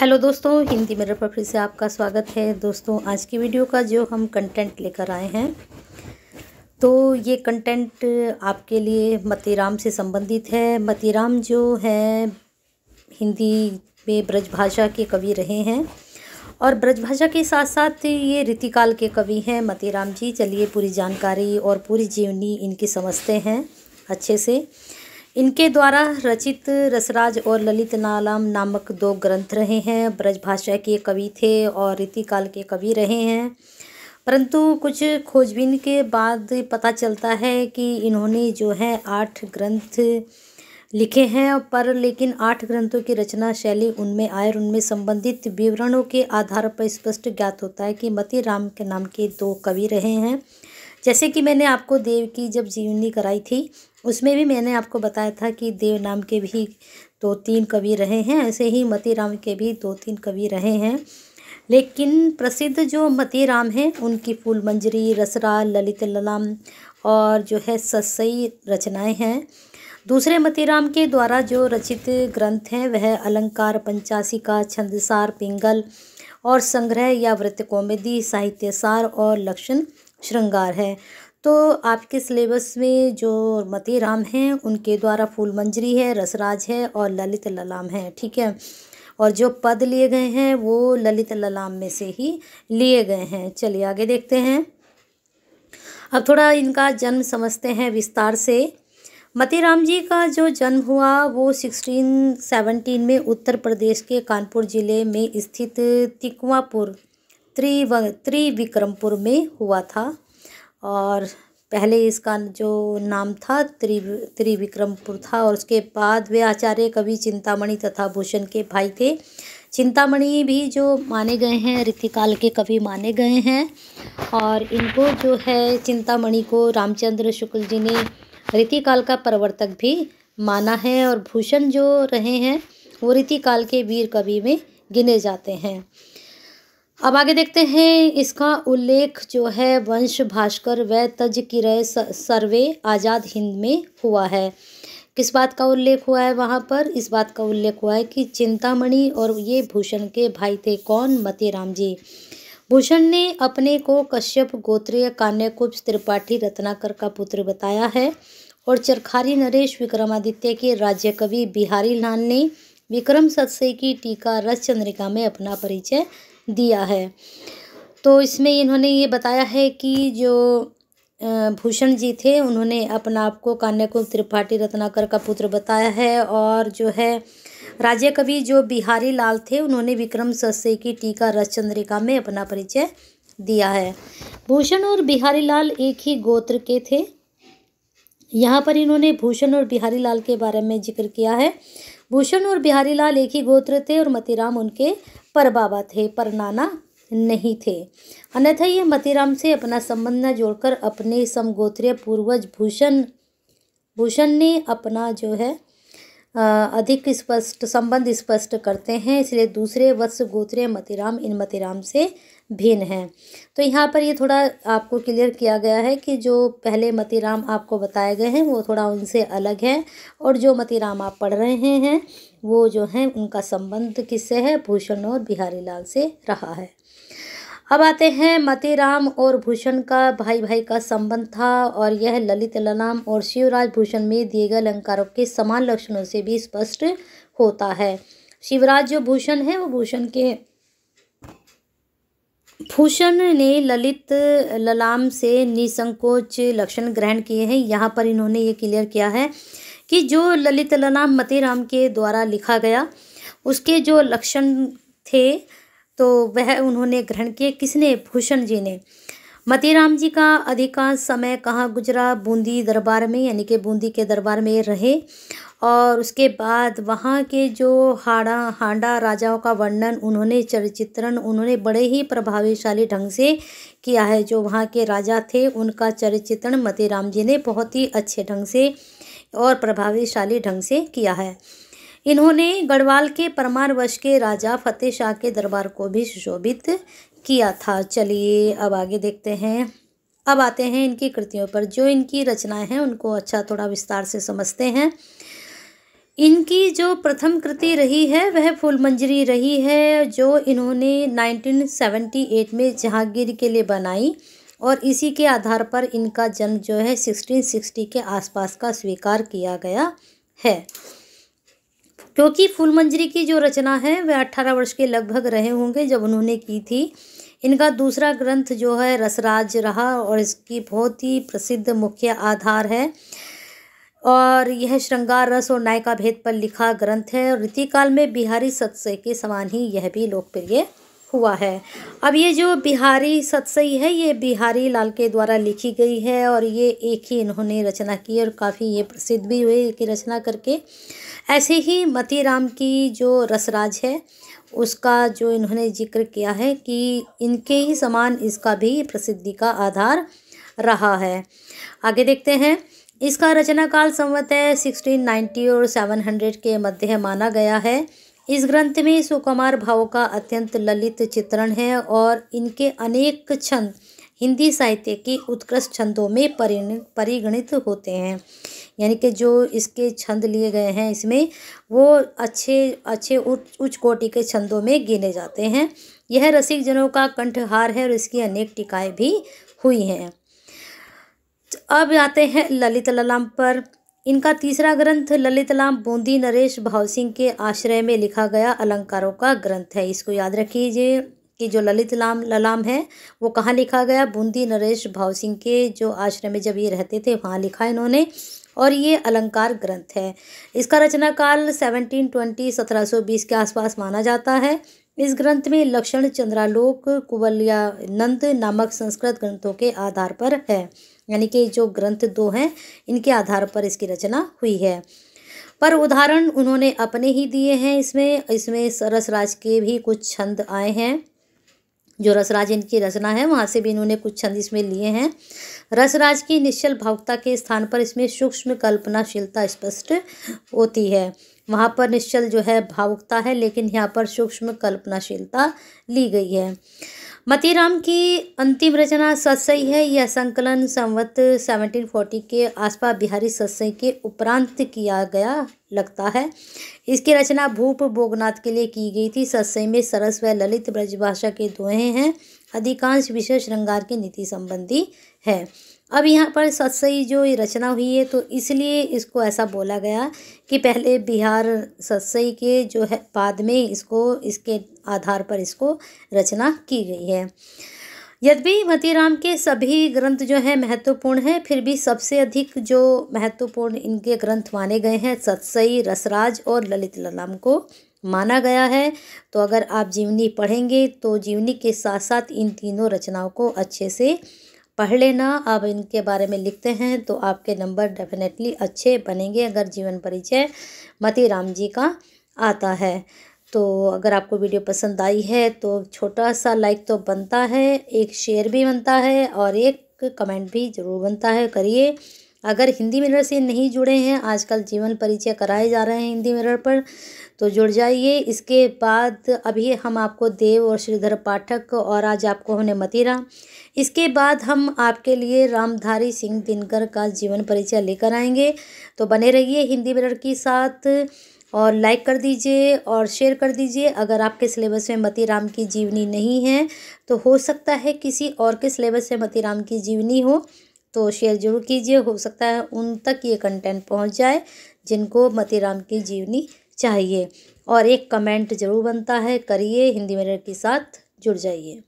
hello दोस्तों हिंदी मेरे पर फिर से आपका स्वागत है दोस्तों आज की वीडियो का जो हम कंटेंट लेकर आए हैं तो ये कंटेंट आपके लिए मतीराम से संबंधित है मतीराम जो है हिंदी में ब्रजभाषा के कवि रहे हैं और ब्रजभाषा के साथ साथ ये रीतिकाल के कवि हैं मतीराम जी चलिए पूरी जानकारी और पूरी जीवनी इनकी समझते हैं अच्छे से इनके द्वारा रचित रसराज और ललित नालाम नामक दो ग्रंथ रहे हैं ब्रजभाषा के कवि थे और रीतिकाल के कवि रहे हैं परंतु कुछ खोजबीन के बाद पता चलता है कि इन्होंने जो है आठ ग्रंथ लिखे हैं पर लेकिन आठ ग्रंथों की रचना शैली उनमें आय और उनमें संबंधित विवरणों के आधार पर स्पष्ट ज्ञात होता है कि मती राम के नाम के दो कवि रहे हैं जैसे कि मैंने आपको देव की जब जीवनी कराई थी उसमें भी मैंने आपको बताया था कि देव नाम के भी दो तीन कवि रहे हैं ऐसे ही मती राम के भी दो तीन कवि रहे हैं लेकिन प्रसिद्ध जो मती राम हैं उनकी फूल मंजरी रसरा ललित ललाम और जो है ससई रचनाएं हैं दूसरे मतीराम के द्वारा जो रचित ग्रंथ हैं वह अलंकार का छंदसार पिंगल और संग्रह या वृत्त कौमेदी साहित्यसार और लक्षण श्रृंगार है तो आपके सिलेबस में जो मती राम हैं उनके द्वारा फूल मंजरी है रसराज है और ललित ललाम है ठीक है और जो पद लिए गए हैं वो ललित ललाम में से ही लिए गए हैं चलिए आगे देखते हैं अब थोड़ा इनका जन्म समझते हैं विस्तार से मती राम जी का जो जन्म हुआ वो 1617 में उत्तर प्रदेश के कानपुर ज़िले में स्थित तिकुआपुर त्रिव त्रिविक्रमपुर में हुआ था और पहले इसका जो नाम था त्रि त्रिविक्रमपुर था और उसके बाद वे आचार्य कवि चिंतामणि तथा भूषण के भाई थे चिंतामणि भी जो माने गए हैं रितिकाल के कवि माने गए हैं और इनको जो है चिंतामणि को रामचंद्र शुक्ल जी ने रितिकाल का प्रवर्तक भी माना है और भूषण जो रहे हैं वो रितिकाल के वीर कवि में गिने जाते हैं अब आगे देखते हैं इसका उल्लेख जो है वंश भास्कर व तज किरय सर्वे आज़ाद हिंद में हुआ है किस बात का उल्लेख हुआ है वहाँ पर इस बात का उल्लेख हुआ है कि चिंतामणि और ये भूषण के भाई थे कौन राम जी भूषण ने अपने को कश्यप गोत्रीय कान्यकुप त्रिपाठी रत्नाकर का पुत्र बताया है और चरखारी नरेश विक्रमादित्य के राज्य कवि बिहारी लाल ने विक्रम सदस्य की टीका रस चंद्रिका में अपना परिचय दिया है तो इसमें इन्होंने ये बताया है कि जो भूषण जी थे उन्होंने अपना आप को कान्याकुल त्रिपाठी रत्नाकर का पुत्र बताया है और जो है राज्य कवि जो बिहारी लाल थे उन्होंने विक्रम सस्य की टीका रसचंद्रिका में अपना परिचय दिया है भूषण और बिहारी लाल एक ही गोत्र के थे यहाँ पर इन्होंने भूषण और बिहारी लाल के बारे में जिक्र किया है भूषण और बिहारी लाल एक ही गोत्र थे और मतीराम उनके पर बाबा थे पर नाना नहीं थे अन्यथा ये मतीराम से अपना संबंध न जोड़कर अपने समगोत्रीय पूर्वज भूषण भूषण ने अपना जो है अधिक स्पष्ट संबंध स्पष्ट करते हैं इसलिए दूसरे वत्स गोत्रीय मतीराम इन मतीराम से भिन्न हैं तो यहाँ पर ये थोड़ा आपको क्लियर किया गया है कि जो पहले मतीराम आपको बताए गए हैं वो थोड़ा उनसे अलग है और जो मतीराम आप पढ़ रहे हैं वो जो हैं उनका संबंध किससे है भूषण और बिहारी लाल से रहा है अब आते हैं मतीराम और भूषण का भाई भाई का संबंध था और यह ललित ललाम और शिवराज भूषण में दिए गए अलंकारों के समान लक्षणों से भी स्पष्ट होता है शिवराज जो भूषण है वो भूषण के भूषण ने ललित ललाम से निसंकोच लक्षण ग्रहण किए हैं यहाँ पर इन्होंने ये क्लियर किया है कि जो ललित ललाम मतीराम के द्वारा लिखा गया उसके जो लक्षण थे तो वह उन्होंने ग्रहण किए किसने भूषण जी ने मतीराम जी का अधिकांश समय कहाँ गुजरा बूंदी दरबार में यानी कि बूंदी के दरबार में रहे और उसके बाद वहाँ के जो हाड़ा हांडा राजाओं का वर्णन उन्होंने चरित्रण उन्होंने बड़े ही प्रभावशाली ढंग से किया है जो वहाँ के राजा थे उनका चरित्रण मतीराम जी ने बहुत ही अच्छे ढंग से और प्रभावशाली ढंग से किया है इन्होंने गढ़वाल के परमार वश के राजा फतेह शाह के दरबार को भी सुशोभित किया था चलिए अब आगे देखते हैं अब आते हैं इनकी कृतियों पर जो इनकी रचनाएं हैं उनको अच्छा थोड़ा विस्तार से समझते हैं इनकी जो प्रथम कृति रही है वह फूलमंजरी रही है जो इन्होंने 1978 में जहांगीर के लिए बनाई और इसी के आधार पर इनका जन्म जो है 1660 के आसपास का स्वीकार किया गया है क्योंकि फूलमंजरी की जो रचना है वह 18 वर्ष के लगभग रहे होंगे जब उन्होंने की थी इनका दूसरा ग्रंथ जो है रसराज रहा और इसकी बहुत ही प्रसिद्ध मुख्य आधार है और यह श्रृंगार रस और नायिका भेद पर लिखा ग्रंथ है और रीतिकाल में बिहारी सत्स्य के समान ही यह भी लोकप्रिय हुआ है अब ये जो बिहारी सतसई है ये बिहारी लाल के द्वारा लिखी गई है और ये एक ही इन्होंने रचना की और काफ़ी ये प्रसिद्ध भी हुए इनकी रचना करके ऐसे ही मती राम की जो रसराज है उसका जो इन्होंने जिक्र किया है कि इनके ही समान इसका भी प्रसिद्धि का आधार रहा है आगे देखते हैं इसका रचनाकाल संवत है सिक्सटीन नाइन्टी और सेवन हंड्रेड के मध्य माना गया है इस ग्रंथ में सुकुमार भाव का अत्यंत ललित चित्रण है और इनके अनेक छंद हिंदी साहित्य की उत्कृष्ट छंदों में परिगणित होते हैं यानी कि जो इसके छंद लिए गए हैं इसमें वो अच्छे अच्छे उच्च उच्च कोटि के छंदों में गिने जाते हैं यह रसिक जनों का कंठहार है और इसकी अनेक टिकाएँ भी हुई हैं अब आते हैं ललित ललाम पर इनका तीसरा ग्रंथ ललितलाम बूंदी नरेश भाव सिंह के आश्रय में लिखा गया अलंकारों का ग्रंथ है इसको याद रखिए कि जो ललित लाम ललाम है वो कहाँ लिखा गया बूंदी नरेश भाव सिंह के जो आश्रम में जब ये रहते थे वहाँ लिखा इन्होंने और ये अलंकार ग्रंथ है इसका रचना काल सेवनटीन ट्वेंटी सत्रह सौ बीस के आसपास माना जाता है इस ग्रंथ में लक्षण चंद्रालोक नंद नामक संस्कृत ग्रंथों के आधार पर है यानी कि जो ग्रंथ दो हैं इनके आधार पर इसकी रचना हुई है पर उदाहरण उन्होंने अपने ही दिए हैं इसमें इसमें रसराज के भी कुछ छंद आए हैं जो रसराज इनकी रचना है वहाँ से भी इन्होंने कुछ छंद इसमें लिए हैं रसराज की निश्चल भावुकता के स्थान पर इसमें सूक्ष्म कल्पनाशीलता स्पष्ट होती है वहाँ पर निश्चल जो है भावुकता है लेकिन यहाँ पर सूक्ष्म कल्पनाशीलता ली गई है मतीराम की अंतिम रचना सत्सई है यह संकलन संवत 1740 के आसपास बिहारी सत्सई के उपरांत किया गया लगता है इसकी रचना भूप भोगनाथ के लिए की गई थी सत्सई में सरस व ललित ब्रजभाषा के दोहे हैं अधिकांश विशेष श्रृंगार के नीति संबंधी है अब यहाँ पर सतसई जो रचना हुई है तो इसलिए इसको ऐसा बोला गया कि पहले बिहार सतसई के जो है बाद में इसको इसके आधार पर इसको रचना की गई है यद्यपि राम के सभी ग्रंथ जो हैं महत्वपूर्ण हैं फिर भी सबसे अधिक जो महत्वपूर्ण इनके ग्रंथ माने गए हैं सतसई रसराज और ललित ललाम को माना गया है तो अगर आप जीवनी पढ़ेंगे तो जीवनी के साथ साथ इन तीनों रचनाओं को अच्छे से पढ़ लेना आप इनके बारे में लिखते हैं तो आपके नंबर डेफिनेटली अच्छे बनेंगे अगर जीवन परिचय मती राम जी का आता है तो अगर आपको वीडियो पसंद आई है तो छोटा सा लाइक तो बनता है एक शेयर भी बनता है और एक कमेंट भी ज़रूर बनता है करिए अगर हिंदी मिरर से नहीं जुड़े हैं आजकल जीवन परिचय कराए जा रहे हैं हिंदी मिरर पर तो जुड़ जाइए इसके बाद अभी हम आपको देव और श्रीधर पाठक और आज आपको हमने मतीरा इसके बाद हम आपके लिए रामधारी सिंह दिनकर का जीवन परिचय लेकर आएंगे तो बने रहिए हिंदी मिरर के साथ और लाइक कर दीजिए और शेयर कर दीजिए अगर आपके सिलेबस में मती राम की जीवनी नहीं है तो हो सकता है किसी और के सिलेबस में मती राम की जीवनी हो तो शेयर जरूर कीजिए हो सकता है उन तक ये कंटेंट पहुंच जाए जिनको मतीराम की जीवनी चाहिए और एक कमेंट जरूर बनता है करिए हिंदी मेरे के साथ जुड़ जाइए